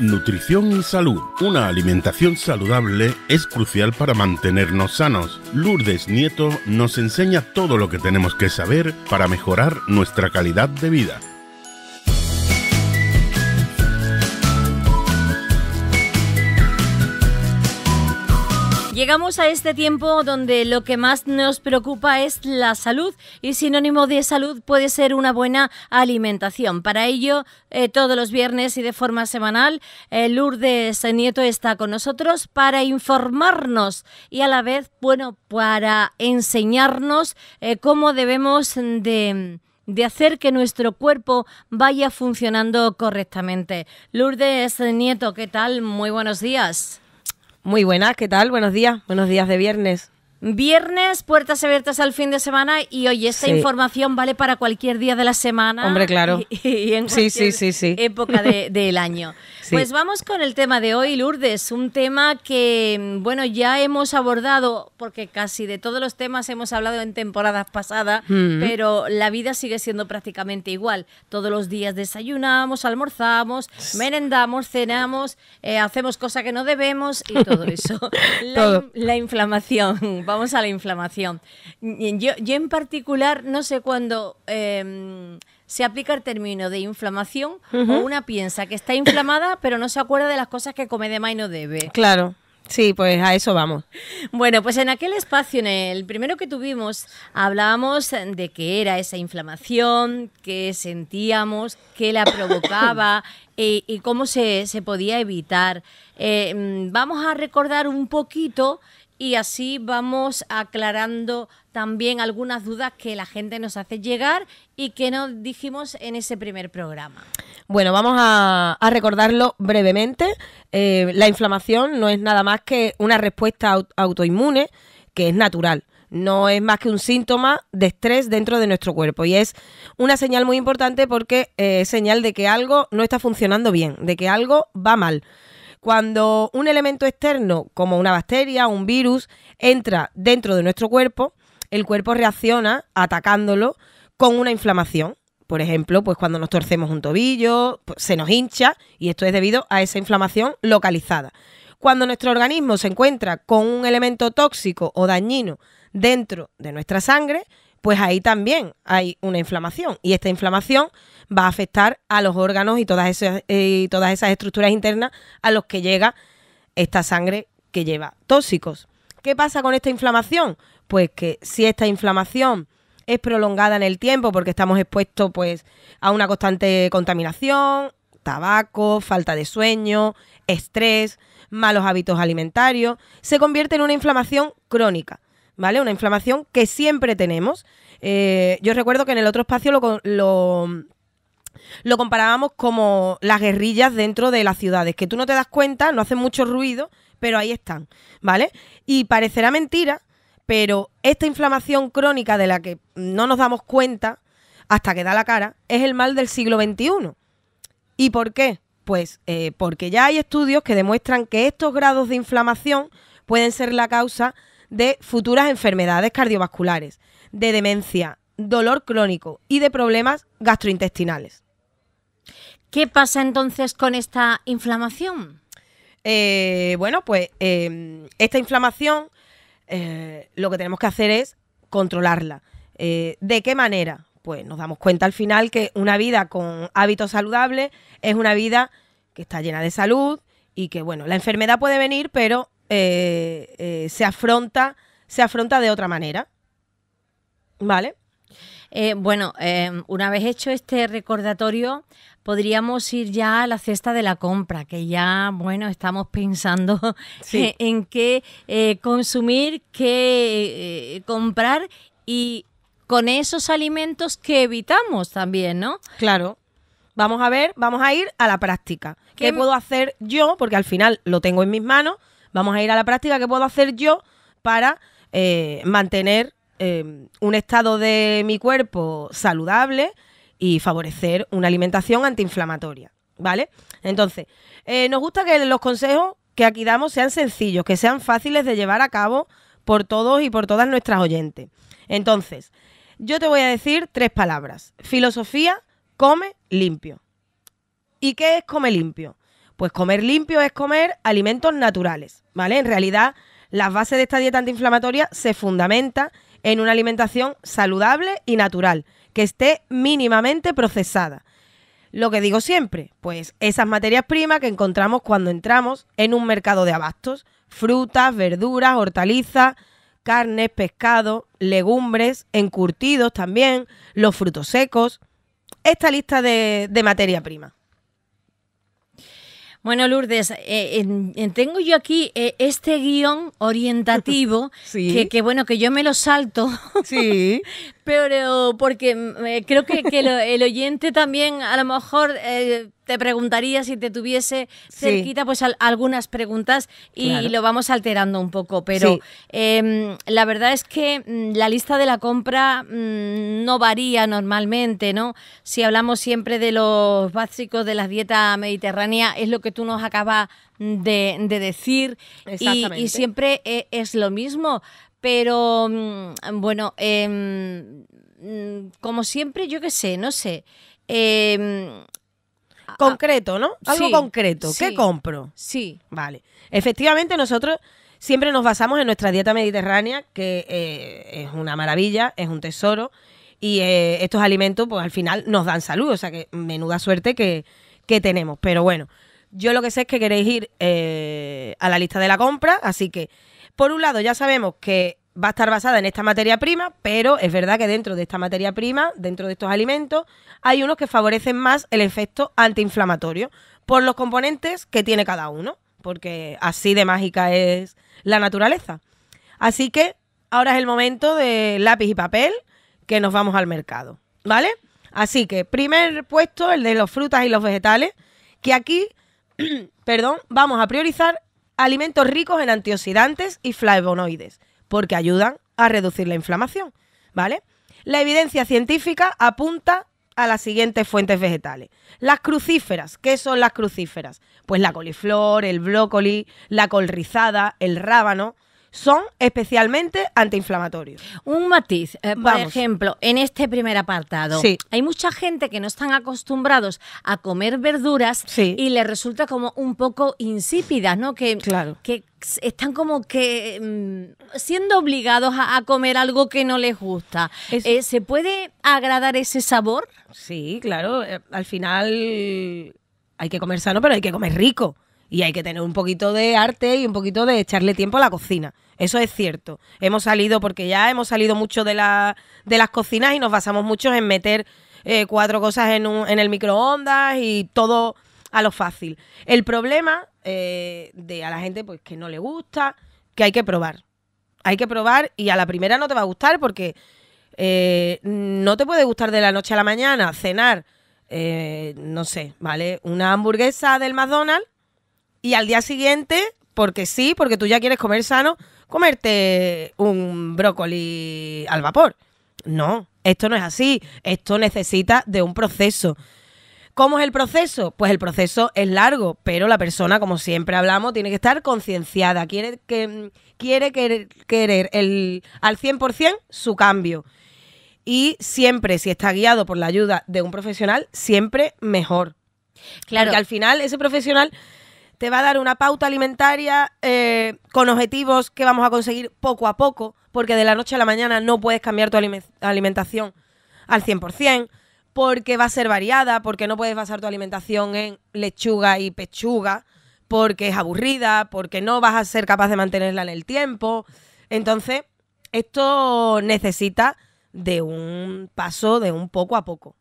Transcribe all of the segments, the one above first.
Nutrición y salud. Una alimentación saludable es crucial para mantenernos sanos. Lourdes Nieto nos enseña todo lo que tenemos que saber para mejorar nuestra calidad de vida. llegamos a este tiempo donde lo que más nos preocupa es la salud y sinónimo de salud puede ser una buena alimentación. Para ello, eh, todos los viernes y de forma semanal, eh, Lourdes Nieto está con nosotros para informarnos y a la vez, bueno, para enseñarnos eh, cómo debemos de de hacer que nuestro cuerpo vaya funcionando correctamente. Lourdes Nieto, ¿qué tal? Muy buenos días. Muy buenas, ¿qué tal? Buenos días, buenos días de viernes. Viernes, puertas abiertas al fin de semana y hoy esta información vale para cualquier día de la semana. Hombre, claro. Y, en cualquier sí, sí, sí, época del año. Pues vamos con el tema de hoy, Lourdes, un tema que, bueno, ya hemos abordado, porque casi de todos los temas hemos hablado en temporadas pasadas, mm. pero la vida sigue siendo prácticamente igual. Todos los días desayunamos, almorzamos, merendamos, cenamos, eh, hacemos cosas que no debemos y todo eso. la, la inflamación vamos a la inflamación. Mm, yo, en particular no sé cuándo em, se aplica el término de inflamación o una piensa que está inflamada pero no se acuerda de las cosas que come de más y no debe. Claro. Sí, pues a eso vamos. Bueno, pues en aquel espacio, en el primero que tuvimos, hablábamos de qué era esa inflamación, qué sentíamos, qué la provocaba y, cómo se, se podía evitar. Eh, mm, vamos a recordar un poquito y así vamos aclarando también algunas dudas que la gente nos hace llegar y que nos dijimos en ese primer programa. Bueno, vamos a, recordarlo brevemente. Eh, la inflamación no es nada más que una respuesta autoinmune que es natural. No es más que un síntoma de estrés dentro de nuestro cuerpo y es una señal muy importante porque eh, es señal de que algo no está funcionando bien, de que algo va mal. Cuando un elemento externo, como una bacteria, o un virus, entra dentro de nuestro cuerpo, el cuerpo reacciona atacándolo con una inflamación. Por ejemplo, pues cuando nos torcemos un tobillo, pues se nos hincha y esto es debido a esa inflamación localizada. Cuando nuestro organismo se encuentra con un elemento tóxico o dañino dentro de nuestra sangre, pues ahí también hay una inflamación y esta inflamación va a afectar a los órganos y todas esas, eh, todas esas estructuras internas a los que llega esta sangre que lleva tóxicos. ¿Qué pasa con esta inflamación? Pues que si esta inflamación es prolongada en el tiempo porque estamos expuestos pues a una constante contaminación, tabaco, falta de sueño, estrés, malos hábitos alimentarios, se convierte en una inflamación crónica ¿vale? Una inflamación que siempre tenemos. Eh, yo recuerdo que en el otro espacio lo, comparábamos como las guerrillas dentro de las ciudades, que tú no te das cuenta, no hacen mucho ruido, pero ahí están, ¿vale? Y parecerá mentira, pero esta inflamación crónica de la que no nos damos cuenta hasta que da la cara, es el mal del siglo XXI. ¿Y por qué? Pues eh, porque ya hay estudios que demuestran que estos grados de inflamación pueden ser la causa de futuras enfermedades cardiovasculares, de demencia, dolor crónico y de problemas gastrointestinales. ¿Qué pasa entonces con esta inflamación? Eh, bueno, pues em, esta inflamación eh, lo que tenemos que hacer es controlarla. Eh, ¿De qué manera? Pues nos damos cuenta al final que una vida con hábitos saludables es una vida que está llena de salud y que, bueno, la enfermedad puede venir, pero eh, eh, se, afronta, se afronta de otra manera. ¿Vale? Eh, bueno, una vez hecho este recordatorio, podríamos ir ya a la cesta de la compra, que ya, bueno, estamos pensando en, qué consumir, qué comprar y con esos alimentos que evitamos también, ¿no? Claro. Vamos a ver, vamos a ir a la práctica. ¿Qué puedo hacer yo? Porque al final lo tengo en mis manos. Vamos a ir a la práctica. que puedo hacer yo para eh, mantener eh, un estado de mi cuerpo saludable y favorecer una alimentación antiinflamatoria? ¿Vale? Entonces, eh, nos gusta que los consejos que aquí damos sean sencillos, que sean fáciles de llevar a cabo por todos y por todas nuestras oyentes. Entonces, yo te voy a decir tres palabras. Filosofía, come limpio. ¿Y qué es come limpio? Pues comer limpio es comer alimentos naturales, ¿vale? En realidad, las bases de esta dieta antiinflamatoria se fundamenta en una alimentación saludable y natural, que esté mínimamente procesada. Lo que digo siempre, pues esas materias primas que encontramos cuando entramos en un mercado de abastos, frutas, verduras, hortalizas, carnes, pescado, legumbres, encurtidos también, los frutos secos, esta lista de, de materia prima. Bueno, Lourdes, eh, tengo yo aquí eh, este guión orientativo, que, bueno, que yo me lo salto, pero porque eh, creo que, el oyente también a lo mejor te preguntaría si te tuviese cerquita, pues algunas preguntas y, lo vamos alterando un poco. Pero em, la verdad es que mm, la lista de la compra mm, no varía normalmente, ¿no? Si hablamos siempre de los básicos de la dieta mediterránea, es lo que tú nos acabas de, decir. Y, y, siempre e, es, lo mismo. Pero mm, bueno, em, como siempre, yo qué sé, no sé. Em, Ah, ah, concreto, ¿no? Algo concreto. ¿Qué compro? Sí. Vale. Efectivamente, nosotros siempre nos basamos en nuestra dieta mediterránea, que eh, es una maravilla, es un tesoro. Y eh, estos alimentos, pues al final nos dan salud. O sea que menuda suerte que, tenemos. Pero bueno, yo lo que sé es que queréis ir eh, a la lista de la compra. Así que, por un lado, ya sabemos que va a estar basada en esta materia prima, pero es verdad que dentro de esta materia prima, dentro de estos alimentos, hay unos que favorecen más el efecto antiinflamatorio por los componentes que tiene cada uno, porque así de mágica es la naturaleza. Así que ahora es el momento de lápiz y papel que nos vamos al mercado, ¿vale? Así que primer puesto, el de los frutas y los vegetales, que aquí, perdón, vamos a priorizar alimentos ricos en antioxidantes y flavonoides, porque ayudan a reducir la inflamación, ¿vale? La evidencia científica apunta a las siguientes fuentes vegetales. Las crucíferas, ¿qué son las crucíferas? Pues la coliflor, el brócoli, la col rizada, el rábano, son especialmente antiinflamatorios. Un matiz, eh, por ejemplo, en este primer apartado, hay mucha gente que no están acostumbrados a comer verduras y les resulta como un poco insípidas, ¿no? Que, claro. que están como que mm, siendo obligados a, comer algo que no les gusta. Eh, ¿Se puede agradar ese sabor? Sí, claro. Eh, al final hay que comer sano, pero hay que comer rico. Y hay que tener un poquito de arte y un poquito de echarle tiempo a la cocina. Eso es cierto. Hemos salido, porque ya hemos salido mucho de, las cocinas y nos basamos mucho en meter eh, cuatro cosas en, un, en el microondas y todo a lo fácil. El problema eh, de a la gente pues, que no le gusta, que hay que probar. Hay que probar y a la primera no te va a gustar porque eh, no te puede gustar de la noche a la mañana cenar, no sé, ¿vale? Una hamburguesa del McDonald's y al día siguiente porque sí, porque tú ya quieres comer sano, comerte un brócoli al vapor. No, esto no es así. Esto necesita de un proceso. ¿Cómo es el proceso? Pues el proceso es largo, pero la persona, como siempre hablamos, tiene que estar concienciada, quiere, que, quiere querer, el, al 100% su cambio. Y siempre, si está guiado por la ayuda de un profesional, siempre mejor. Claro. Porque al final ese profesional te va a dar una pauta alimentaria eh, con objetivos que vamos a conseguir poco a poco, porque de la noche a la mañana no puedes cambiar tu alimentación al 100%, porque va a ser variada, porque no puedes basar tu alimentación en lechuga y pechuga, porque es aburrida, porque no vas a ser capaz de mantenerla en el tiempo. Entonces, esto necesita de un paso, de un poco a poco,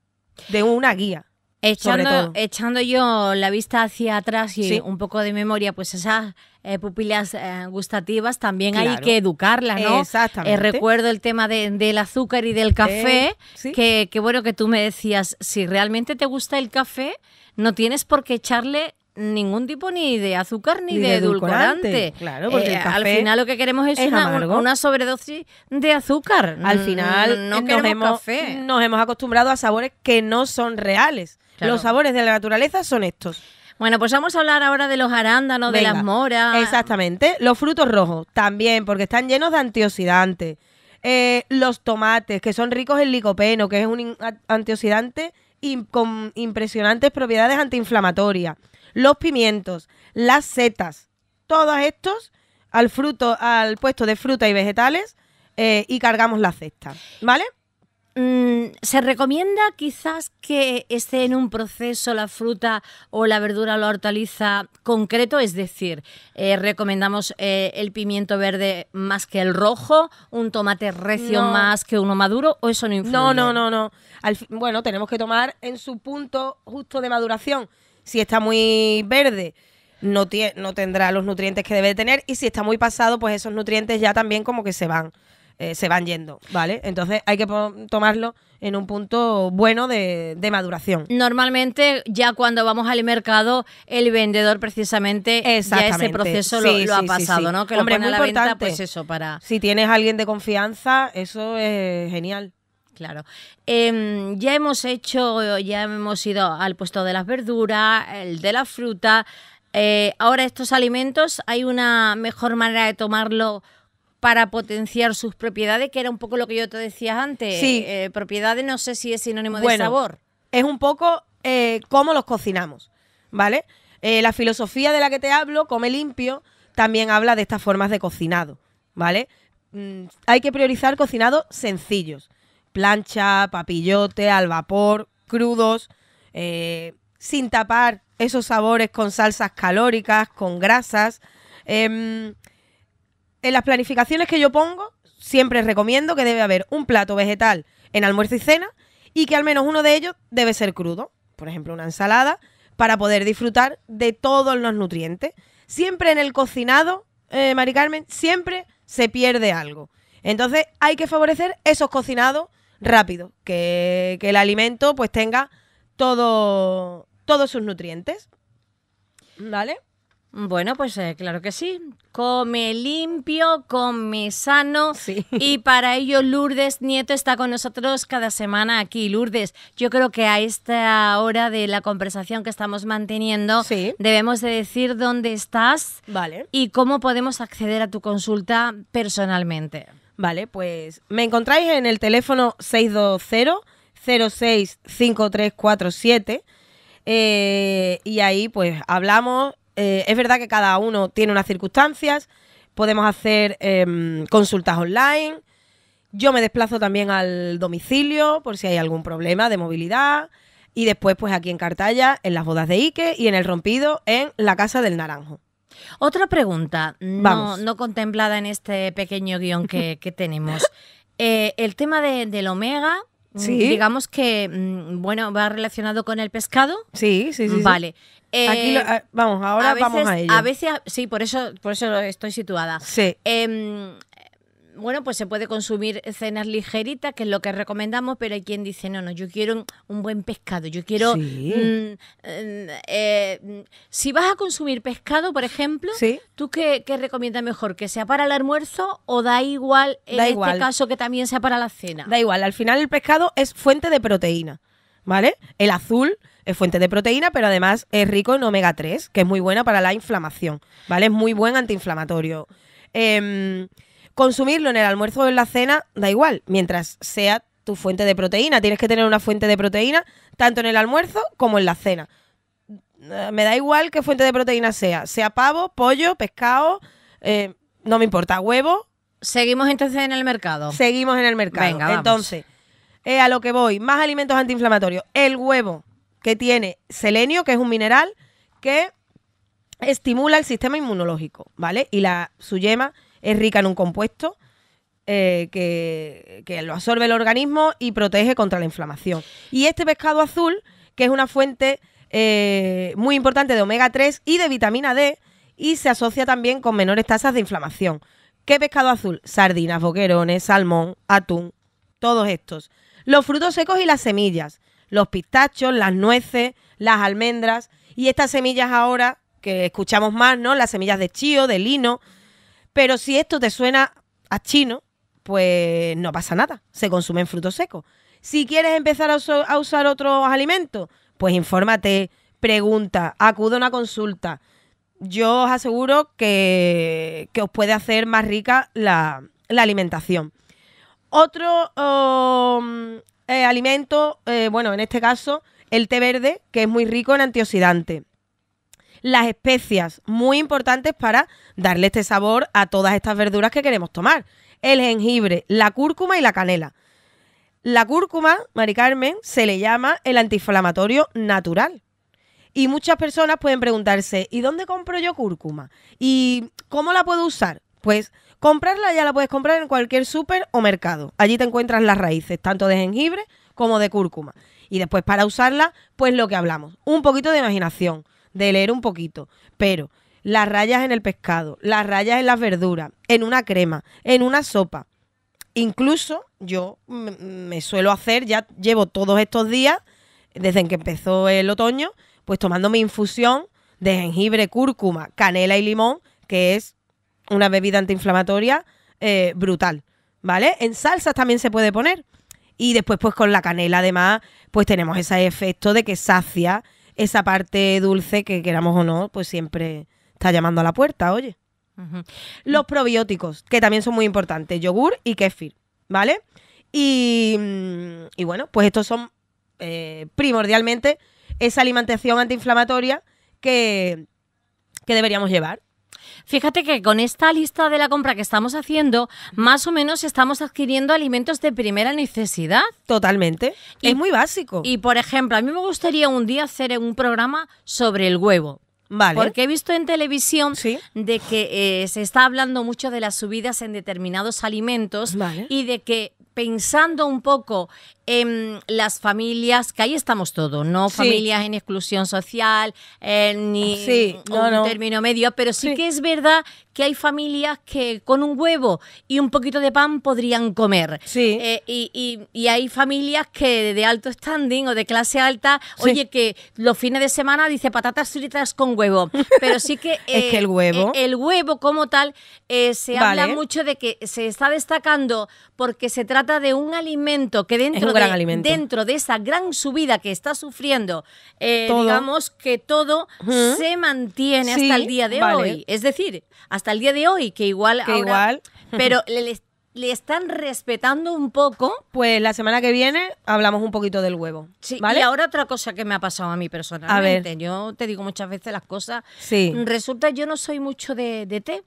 de una guía. Echando, yo la vista hacia atrás y un poco de memoria, pues esas eh, pupilas eh, gustativas también hay que educarlas, ¿no? Exactamente. Eh, recuerdo el tema del azúcar y del café, que, bueno que tú me decías, si realmente te gusta el café, no tienes por qué echarle ningún tipo ni de azúcar ni, de, edulcorante. Claro, porque al final lo que queremos es, una, sobredosis de azúcar. Al mm, final no queremos Nos hemos acostumbrado a sabores que no son reales. Los sabores de la naturaleza son estos. Bueno, pues vamos a hablar ahora de los arándanos, de las moras. Exactamente. Los frutos rojos también, porque están llenos de antioxidantes. Eh, los tomates, que son ricos en licopeno, que es un antioxidante con impresionantes propiedades antiinflamatorias. Los pimientos, las setas, todos estos al fruto, al puesto de fruta y vegetales eh, y cargamos la cesta, ¿vale? Mm, ¿Se recomienda quizás que esté en un proceso la fruta o la verdura o la hortaliza concreto? Es decir, eh, ¿recomendamos eh, el pimiento verde más que el rojo? ¿Un tomate recio más que uno maduro? ¿O eso no influye? No, no, no, no. bueno, tenemos que tomar en su punto justo de maduración. Si está muy verde, no, no tendrá los nutrientes que debe tener. Y si está muy pasado, pues esos nutrientes ya también como que se van. Eh, se van yendo, ¿vale? Entonces hay que tomarlo en un punto bueno de, maduración. Normalmente ya cuando vamos al mercado, el vendedor precisamente ya ese proceso lo, ha pasado, ¿no? Que lo pone a la venta, pues eso, para... Si tienes a alguien de confianza, eso es genial. Claro. Em, ya hemos hecho, ya hemos ido al puesto de las verduras, el de la fruta. Eh, ahora estos alimentos, ¿hay una mejor manera de tomarlo para potenciar sus propiedades, que era un poco lo que yo te decía antes. Sí. Eh, propiedades no sé si es sinónimo de sabor. Es un poco eh, cómo los cocinamos, ¿vale? Eh, la filosofía de la que te hablo, Come Limpio, también habla de estas formas de cocinado, ¿vale? Mm, hay que priorizar cocinados sencillos. Plancha, papillote, al vapor, crudos, sin tapar esos sabores con salsas calóricas, con grasas. Em, en las planificaciones que yo pongo, siempre recomiendo que debe haber un plato vegetal en almuerzo y cena y que al menos uno de ellos debe ser crudo, por ejemplo una ensalada, para poder disfrutar de todos los nutrientes. Siempre en el cocinado, eh, Mari Carmen, siempre se pierde algo. Entonces hay que favorecer esos cocinados rápidos, que, el alimento pues tenga todo, todos sus nutrientes. ¿Vale? Bueno, pues eh, claro que sí. Come limpio, come sano. Sí. Y para ello Lourdes Nieto está con nosotros cada semana aquí. Lourdes, yo creo que a esta hora de la conversación que estamos manteniendo debemos de decir dónde estás y cómo podemos acceder a tu consulta personalmente. Vale, pues me encontráis en el teléfono 620 065347 eh, y ahí pues hablamos eh, es verdad que cada uno tiene unas circunstancias, podemos hacer em, consultas online, yo me desplazo también al domicilio por si hay algún problema de movilidad y después pues aquí en Cartalla, en las bodas de Ike y en el rompido en la Casa del Naranjo. Otra pregunta, no, contemplada en este pequeño guión que, tenemos. Eh, el tema del omega, Mm, ¿Sí? digamos que, mm, bueno, va relacionado con el pescado. Sí, sí, sí. Vale. Aquí eh, vamos, ahora vamos a ello. A veces, sí, por eso, por eso estoy situada. Sí. Em, bueno, pues se puede consumir cenas ligeritas, que es lo que recomendamos, pero hay quien dice, no, no, yo quiero un buen pescado, yo quiero... Mm, eh, mm, eh, si vas a consumir pescado, por ejemplo, ¿tú qué, recomiendas mejor? ¿Que sea para el almuerzo o da igual en este caso que también sea para la cena? Da igual, al final el pescado es fuente de proteína, ¿vale? El azul es fuente de proteína, pero además es rico en omega 3, que es muy buena para la inflamación, ¿vale? Es muy buen antiinflamatorio. Em, Consumirlo en el almuerzo o en la cena da igual, mientras sea tu fuente de proteína. Tienes que tener una fuente de proteína tanto en el almuerzo como en la cena. Eh, me da igual qué fuente de proteína sea, sea pavo, pollo, pescado, eh, no me importa, huevo. Seguimos entonces en el mercado. Seguimos en el mercado. Venga, Entonces, eh, a lo que voy, más alimentos antiinflamatorios. El huevo, que tiene selenio, que es un mineral que estimula el sistema inmunológico, ¿vale? Y la su yema es rica en un compuesto eh, que, lo absorbe el organismo y protege contra la inflamación. Y este pescado azul, que es una fuente eh, muy importante de omega 3 y de vitamina D, y se asocia también con menores tasas de inflamación. ¿Qué pescado azul? Sardinas, boquerones, salmón, atún, todos estos. Los frutos secos y las semillas, los pistachos, las nueces, las almendras y estas semillas ahora que escuchamos más, ¿no? Las semillas de chío, de lino, pero si esto te suena a chino, pues no pasa nada, se consumen frutos secos. Si quieres empezar a, usar otros alimentos, pues infórmate, pregunta, acude a una consulta. Yo os aseguro que, que os puede hacer más rica la, alimentación. Otro um, eh, alimento, eh, bueno, en este caso, el té verde, que es muy rico en antioxidantes las especias, muy importantes para darle este sabor a todas estas verduras que queremos tomar. El jengibre, la cúrcuma y la canela. La cúrcuma, Mari Carmen, se le llama el antiinflamatorio natural. Y muchas personas pueden preguntarse, ¿y dónde compro yo cúrcuma? ¿Y cómo la puedo usar? Pues comprarla ya la puedes comprar en cualquier súper o mercado. Allí te encuentras las raíces, tanto de jengibre como de cúrcuma. Y después para usarla, pues lo que hablamos, un poquito de imaginación, de leer un poquito, pero las rayas en el pescado, las rayas en las verduras, en una crema, en una sopa. Incluso yo me, suelo hacer, ya llevo todos estos días, desde que empezó el otoño, pues tomando mi infusión de jengibre, cúrcuma, canela y limón, que es una bebida antiinflamatoria eh, brutal, ¿vale? En salsas también se puede poner. Y después, pues con la canela, además, pues tenemos ese efecto de que sacia esa parte dulce que queramos o no, pues siempre está llamando a la puerta, oye. Los probióticos, que también son muy importantes, yogur y kéfir, ¿vale? Y, mm, bueno, pues estos son eh, primordialmente esa alimentación antiinflamatoria que, que deberíamos llevar, Fíjate que con esta lista de la compra que estamos haciendo, más o menos estamos adquiriendo alimentos de primera necesidad. Totalmente. es muy básico. Y por ejemplo, a mí me gustaría un día hacer un programa sobre el huevo. Vale. Porque he visto en televisión de que eh, se está hablando mucho de las subidas en determinados alimentos y de que pensando un poco en las familias, que ahí estamos todos, no familias en exclusión social, eh, ni un término medio, pero sí, que es verdad que hay familias que con un huevo y un poquito de pan podrían comer. Sí. Eh, y, hay familias que de alto standing o de clase alta, oye, que los fines de semana dice patatas fritas con huevo. Pero sí que. es que el eh, huevo. Eh, el huevo como tal se habla mucho de que se está destacando porque se trata de un alimento que dentro, de, alimento. dentro de esa gran subida que está sufriendo, digamos que todo se mantiene hasta el día de hoy. Es decir, hasta el día de hoy, que igual... igual. Pero le, están respetando un poco. Pues la semana que viene hablamos un poquito del huevo. Sí, ¿vale? y ahora otra cosa que me ha pasado a mí personalmente. Yo te digo muchas veces las cosas. Sí. Resulta yo no soy mucho de, de té.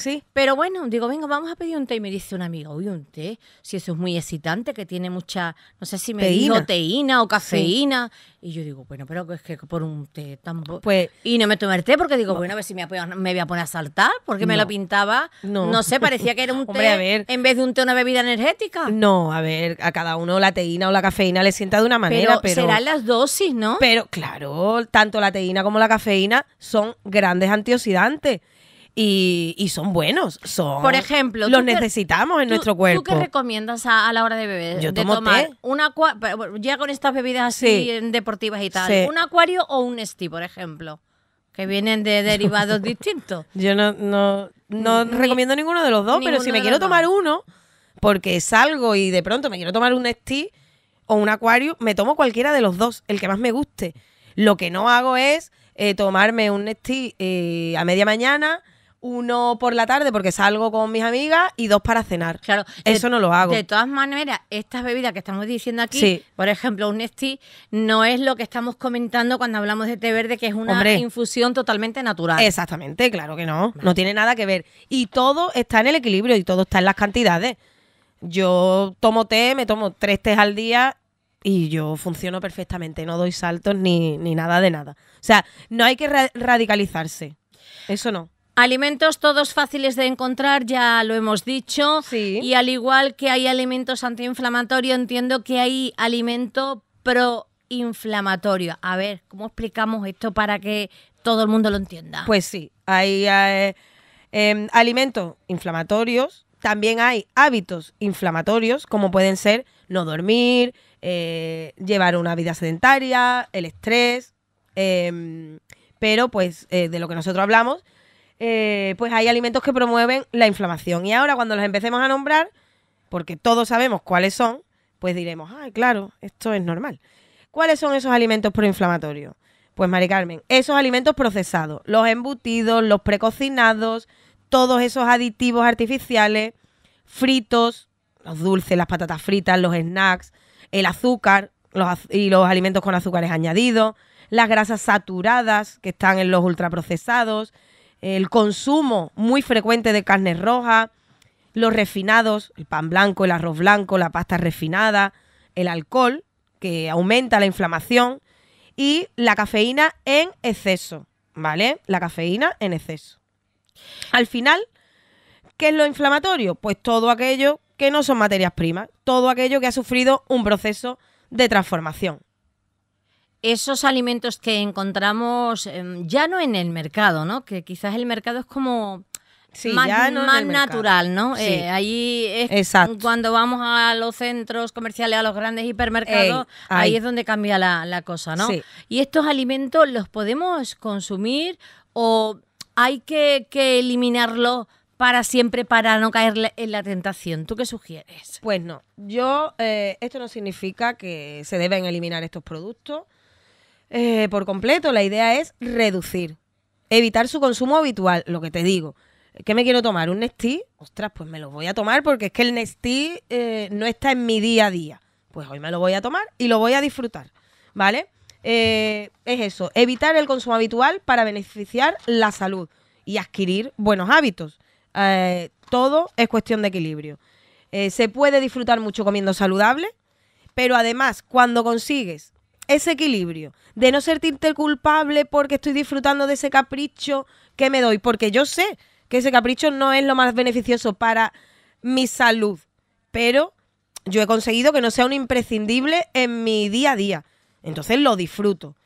Sí. Pero bueno, digo, venga, vamos a pedir un té. Y me dice una amiga, uy, un té. Si eso es muy excitante, que tiene mucha, no sé si me teína. dijo teína o cafeína. Y yo digo, bueno, pero es que por un té tampoco. Pues, y no me tomé el té porque digo, bueno, a ver si me, voy a poner a saltar, porque me lo pintaba. No. sé, parecía que era un té en vez de un té, una bebida energética. No, a ver, a cada uno la teína o la cafeína le sienta de una manera, pero serán las dosis, ¿no? Pero claro, tanto la teína como la cafeína son grandes antioxidantes y, son buenos. Son, Por ejemplo, los necesitamos en nuestro cuerpo. ¿Tú qué recomiendas a, la hora de beber? Yo tomo Una, ya con estas bebidas así deportivas y tal. ¿Un acuario o un esti, por ejemplo? Que vienen de derivados distintos. Yo no, no, no recomiendo ninguno de los dos, pero si me quiero tomar uno, porque salgo y de pronto me quiero tomar un esti o un acuario, me tomo cualquiera de los dos, el que más me guste. Lo que no hago es eh, tomarme un Esti eh, a media mañana uno por la tarde porque salgo con mis amigas y dos para cenar. Claro, eso no lo hago. De todas maneras, estas bebidas que estamos diciendo aquí, por ejemplo, un estí no es lo que estamos comentando cuando hablamos de té verde, que es una infusión totalmente natural. Exactamente, claro que no, no tiene nada que ver. Y todo está en el equilibrio y todo está en las cantidades. Yo tomo té, me tomo tres tés al día y yo funciono perfectamente, no doy saltos ni, ni nada de nada. O sea, no hay que radicalizarse. Eso no. Alimentos todos fáciles de encontrar, ya lo hemos dicho. Sí. Y al igual que hay alimentos antiinflamatorios, entiendo que hay alimento proinflamatorio. A ver, ¿cómo explicamos esto para que todo el mundo lo entienda? Pues sí, hay eh, em, alimentos inflamatorios, también hay hábitos inflamatorios, como pueden ser no dormir, eh, llevar una vida sedentaria, el estrés. Em, pero pues eh, de lo que nosotros hablamos eh, pues hay alimentos que promueven la inflamación. Y ahora cuando los empecemos a nombrar, porque todos sabemos cuáles son, pues diremos, ay, claro, esto es normal. ¿Cuáles son esos alimentos proinflamatorios? Pues, Mari Carmen, esos alimentos procesados, los embutidos, los precocinados, todos esos aditivos artificiales, fritos, los dulces, las patatas fritas, los snacks, el azúcar y los alimentos con azúcares añadidos, las grasas saturadas que están en los ultraprocesados, el consumo muy frecuente de carne roja, los refinados, el pan blanco, el arroz blanco, la pasta refinada, el alcohol, que aumenta la inflamación, y la cafeína en exceso, ¿vale? La cafeína en exceso. Al final, ¿qué es lo inflamatorio? Pues todo aquello que no son materias primas, todo aquello que ha sufrido un proceso de transformación esos alimentos que encontramos em, ya no en el mercado, ¿no? Que quizás el mercado es como más, natural, ¿no? Eh, ahí es cuando vamos a los centros comerciales, a los grandes hipermercados, ahí. es donde cambia la, cosa, ¿no? Y estos alimentos los podemos consumir o hay que, eliminarlo eliminarlos para siempre para no caer en la tentación. ¿Tú qué sugieres? Pues no, yo eh, esto no significa que se deben eliminar estos productos eh, por completo. La idea es reducir, evitar su consumo habitual, lo que te digo. ¿Qué me quiero tomar? ¿Un Nestí? Ostras, pues me lo voy a tomar porque es que el Nestí eh, no está en mi día a día. Pues hoy me lo voy a tomar y lo voy a disfrutar, ¿vale? Eh, es eso, evitar el consumo habitual para beneficiar la salud y adquirir buenos hábitos. todo es cuestión de equilibrio. se puede disfrutar mucho comiendo saludable, pero además cuando consigues ese equilibrio de no sentirte culpable porque estoy disfrutando de ese capricho que me doy, porque yo sé que ese capricho no es lo más beneficioso para mi salud, pero yo he conseguido que no sea un imprescindible en mi día a día. Entonces lo disfruto,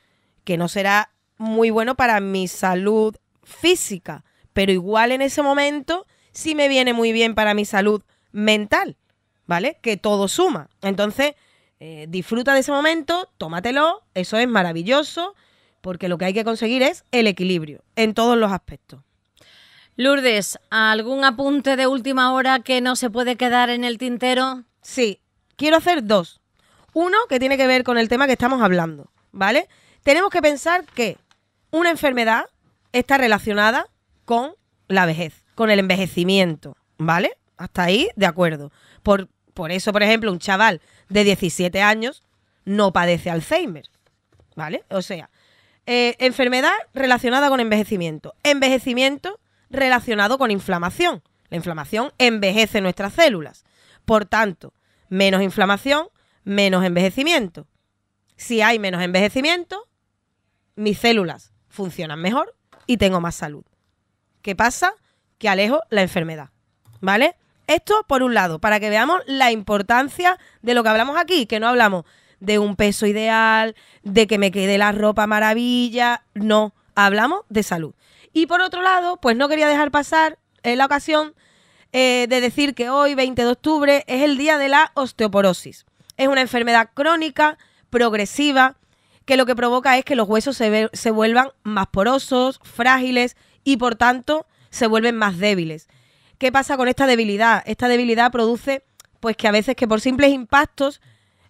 que no será muy bueno para mi salud física, pero igual en ese momento sí me viene muy bien para mi salud mental, ¿vale? Que todo suma. Entonces, eh, disfruta de ese momento, tómatelo, eso es maravilloso, porque lo que hay que conseguir es el equilibrio en todos los aspectos. Lourdes, ¿algún apunte de última hora que no se puede quedar en el tintero? Sí, quiero hacer dos. Uno que tiene que ver con el tema que estamos hablando, ¿vale? Tenemos que pensar que una enfermedad está relacionada con la vejez, con el envejecimiento, ¿vale? Hasta ahí, de acuerdo. Por, por eso, por ejemplo, un chaval de 17 años no padece Alzheimer. ¿Vale? O sea, eh, enfermedad relacionada con envejecimiento. Envejecimiento relacionado con inflamación. La inflamación envejece nuestras células. Por tanto, menos inflamación, menos envejecimiento. Si hay menos envejecimiento, mis células funcionan mejor y tengo más salud. ¿Qué pasa? Que alejo la enfermedad. ¿Vale? Esto por un lado, para que veamos la importancia de lo que hablamos aquí, que no hablamos de un peso ideal, de que me quede la ropa maravilla, no, hablamos de salud. Y por otro lado, pues no quería dejar pasar eh, la ocasión eh, de decir que hoy, 20 de octubre, es el día de la osteoporosis. Es una enfermedad crónica, progresiva, que lo que provoca es que los huesos se vuelvan más porosos, frágiles y por tanto se vuelven más débiles. ¿Qué pasa con esta debilidad? Esta debilidad produce pues que a veces que por simples impactos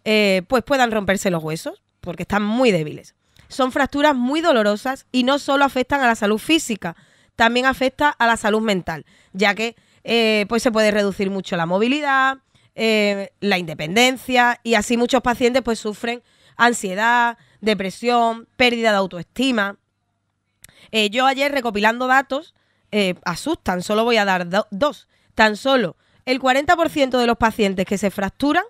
eh, pues puedan romperse los huesos porque están muy débiles. Son fracturas muy dolorosas y no solo afectan a la salud física, también afecta a la salud mental, ya que eh, pues se puede reducir mucho la movilidad, eh, la independencia y así muchos pacientes pues sufren ansiedad, depresión, pérdida de autoestima. yo ayer recopilando datos eh, asustan. Solo voy a dar dos. Tan solo el 40% de los pacientes que se fracturan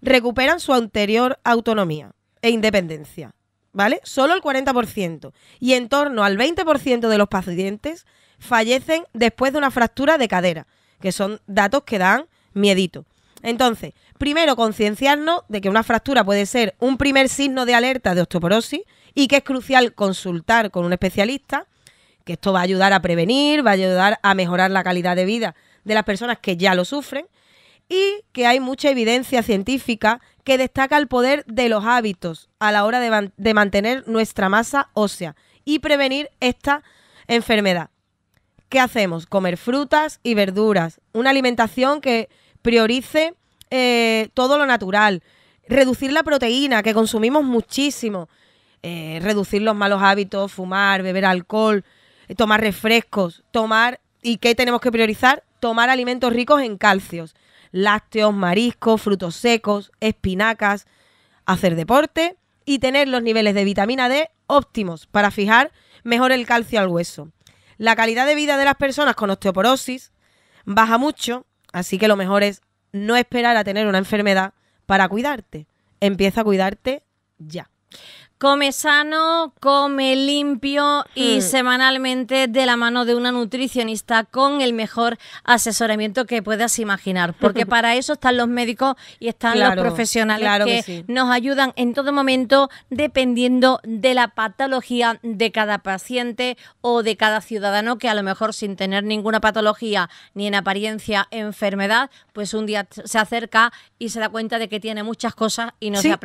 recuperan su anterior autonomía e independencia. ¿Vale? Solo el 40%. Y en torno al 20% de los pacientes fallecen después de una fractura de cadera, que son datos que dan miedito. Entonces, primero concienciarnos de que una fractura puede ser un primer signo de alerta de osteoporosis y que es crucial consultar con un especialista que esto va a ayudar a prevenir, va a ayudar a mejorar la calidad de vida de las personas que ya lo sufren y que hay mucha evidencia científica que destaca el poder de los hábitos a la hora de, mantener nuestra masa ósea y prevenir esta enfermedad. ¿Qué hacemos? Comer frutas y verduras, una alimentación que priorice eh, todo lo natural, reducir la proteína que consumimos muchísimo, eh, reducir los malos hábitos, fumar, beber alcohol, eh, tomar refrescos, tomar, ¿y qué tenemos que priorizar? Tomar alimentos ricos en calcios, lácteos, mariscos, frutos secos, espinacas, hacer deporte y tener los niveles de vitamina D óptimos para fijar mejor el calcio al hueso. La calidad de vida de las personas con osteoporosis baja mucho, así que lo mejor es no esperar a tener una enfermedad para cuidarte. Empieza a cuidarte ya. Come sano, come limpio y hmm. semanalmente de la mano de una nutricionista con el mejor asesoramiento que puedas imaginar. Porque para eso están los médicos y están los profesionales que, nos ayudan en todo momento dependiendo de la patología de cada paciente o de cada ciudadano que a lo mejor sin tener ninguna patología ni en apariencia enfermedad, pues un día se acerca y se da cuenta de que tiene muchas cosas y no se ha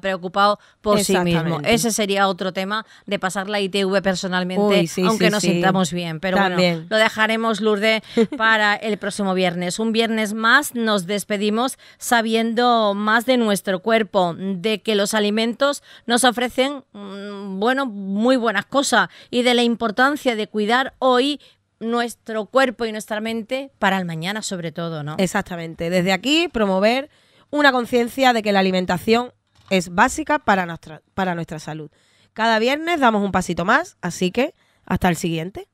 preocupado por sí mismo. Ese sería otro tema de pasar la ITV personalmente, aunque nos sintamos bien. Pero bueno, lo dejaremos, Lourdes, para el próximo viernes. Un viernes más nos despedimos sabiendo más de nuestro cuerpo, de que los alimentos nos ofrecen, mm, bueno, muy buenas cosas y de la importancia de cuidar hoy nuestro cuerpo y nuestra mente para el mañana sobre todo, ¿no? Exactamente. Desde aquí promover una conciencia de que la alimentación es básica para nuestra, para nuestra salud. Cada viernes damos un pasito más, así que hasta el siguiente.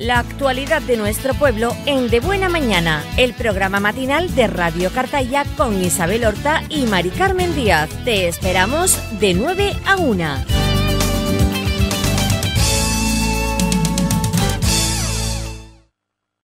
La actualidad de nuestro pueblo en De Buena Mañana, el programa matinal de Radio Cartaya con Isabel Horta y Mari Carmen Díaz. Te esperamos de 9 a 1.